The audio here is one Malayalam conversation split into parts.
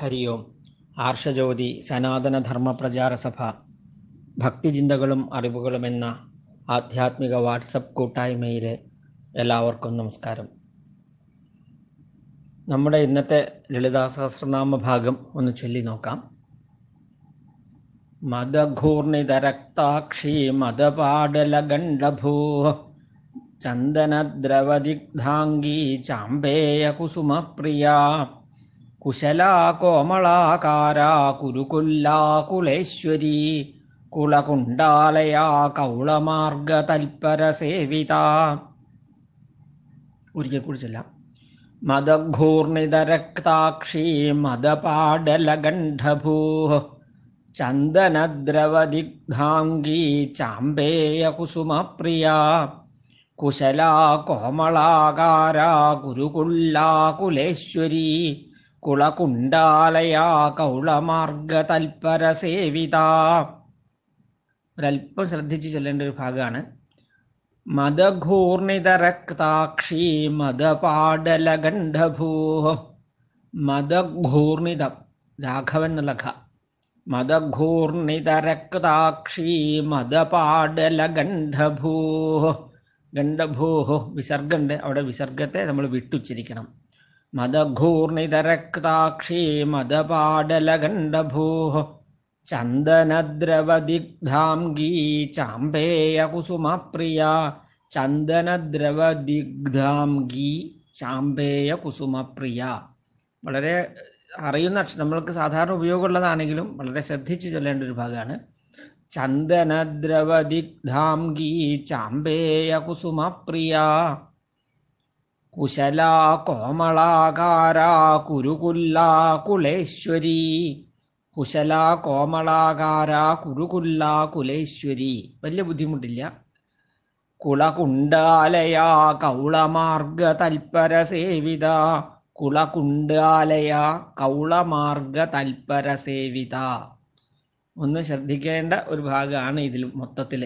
ഹരി ഓം ആർഷജ്യോതി ധർമ്മ പ്രചാര സഭ ഭക്തിചിന്തകളും അറിവുകളും എന്ന ആധ്യാത്മിക വാട്സപ്പ് കൂട്ടായ്മയിലെ എല്ലാവർക്കും നമസ്കാരം നമ്മുടെ ഇന്നത്തെ ലളിതാസഹസ്രനാമ ഭാഗം ഒന്ന് ചൊല്ലി നോക്കാം മദഘൂർണിതരക്താക്ഷി മതപാടലഗണ്ഡഭൂ ചന്ദനദ്രവദിഗ്ധാംഗീ ചാമ്പേയ കുസുമപ്രിയ കുശലാ കോമളാകാരാ കുരുകൊല്ലാ കുളേശ്വരി കുളകുണ്ടാലയാ കൗളമാർഗ തൽപര സേവിത ഒരിക്കൽ കൂടി ചെല്ലാം മതപാടലഗണ്ഠഭൂ മദപാടലഗണ്ഠഭൂ ചാമ്പേയ കുസുമപ്രിയ കുശലാ കോമളാകാരാ കുരുകുല്ലാ കുലേശ്വരീ കുളകുണ്ടാലയാ കൗളമാർഗതൽപരസേവിത ഒരല്പം ശ്രദ്ധിച്ച് ചൊല്ലേണ്ട ഒരു ഭാഗമാണ് മദഘൂർണിതരക്താക്ഷി മദപാടലഗണ്ഠഭൂ മദഘൂർണിതം രാഘവൻ എന്നുള്ള ഖ മദഘൂർണിതരക്താക്ഷി മദപാടലഗണ്ഠഭൂ ഗണ്ഡഭൂഹോ വിസർഗമുണ്ട് അവിടെ വിസർഗത്തെ നമ്മൾ വിട്ടുച്ചിരിക്കണം മദഘൂർണിതരക്താക്ഷീ മദപാടലഖണ്ഡഭൂ ചന്ദനദ്രവദിഗ്ധാംഗീ ചാമ്പേയകുസുമപ്രിയ ചന്ദനദ്രവദിഗ്ധാംഗീ ചാമ്പേയകുസുമപ്രിയ വളരെ അറിയുന്ന നമ്മൾക്ക് സാധാരണ ഉപയോഗമുള്ളതാണെങ്കിലും വളരെ ശ്രദ്ധിച്ച് ചൊല്ലേണ്ട ഒരു ഭാഗമാണ് ചന്ദനദ്രവദിഗ്ധാംഗീ ചാമ്പേയകുസുമപ്രിയ കുശലാ കോമളാകാരാ കുരുകുല്ലാ കുളേശ്വരി കുശല കോമളാകാരാ കുരുകുല്ല കുലേശ്വരി വലിയ ബുദ്ധിമുട്ടില്ല കുളകുണ്ടാലയാ കൗളമാർഗ തൽപര സേവിത കുളകുണ്ടാലയ കൗളമാർഗ തൽപര സേവിത ഒന്ന് ശ്രദ്ധിക്കേണ്ട ഒരു ഭാഗമാണ് ഇതിൽ മൊത്തത്തിൽ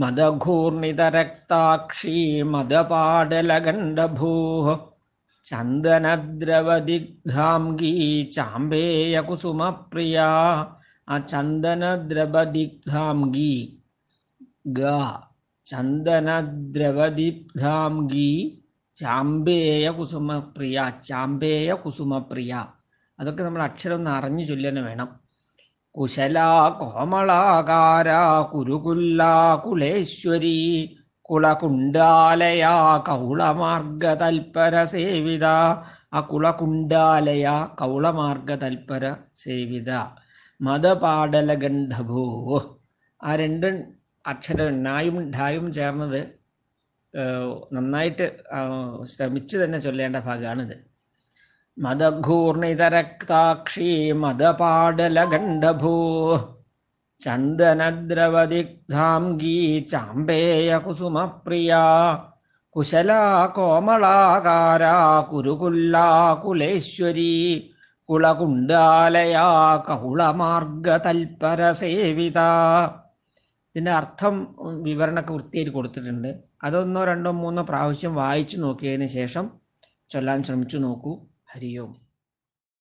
മദഘൂർണിതരക്താക്ഷീ മദപാടലഗണ്ഡഭൂഃ ചന്ദനദ്രവദിഗ്ധാംഗീ ചാമ്പേയകുസുമപ്രിയാ ആ ചന്ദനദ്രവദിഗ്ധാംഗീ ഗ ചന്ദനദ്രവദിഗ്ധാംഗീ ചാമ്പേയകുസുമപ്രിയ ചാമ്പേയകുസുമപ്രിയ അതൊക്കെ നമ്മൾ അക്ഷരം ഒന്ന് അറിഞ്ഞു ചൊല്ലന് വേണം കുശലാ കോമളാകാരാ കുരുകുല്ലാ കുലേശ്വരി കുളകുണ്ടാലയാ കൗളമാർഗ തൽപര സേവിത ആ കുളകുണ്ടാലയ കൗളമാർഗ തൽപര സേവിത ഗണ്ഡഭോ ആ രണ്ടും അക്ഷരം നായും ഡായും ചേർന്നത് നന്നായിട്ട് ശ്രമിച്ച് തന്നെ ചൊല്ലേണ്ട ഭാഗമാണിത് മദഘൂർണിതരക്താക്ഷി മദപാടലഗണ്ഡഭൂ ചന്ദനദ്രവദിഗ്ധാംഗീ ചാമ്പേയ കുസുമപ്രിയ കുശലാ കോമളാകാരാ കുരുകുല്ലാ കുലേശ്വരീ കുളകുണ്ടാലയാ സേവിത ഇതിൻ്റെ അർത്ഥം വിവരണമൊക്കെ വൃത്തിയായിട്ട് കൊടുത്തിട്ടുണ്ട് അതൊന്നോ രണ്ടോ മൂന്നോ പ്രാവശ്യം വായിച്ചു നോക്കിയതിന് ശേഷം ചൊല്ലാൻ ശ്രമിച്ചു നോക്കൂ ஹரி ஓம்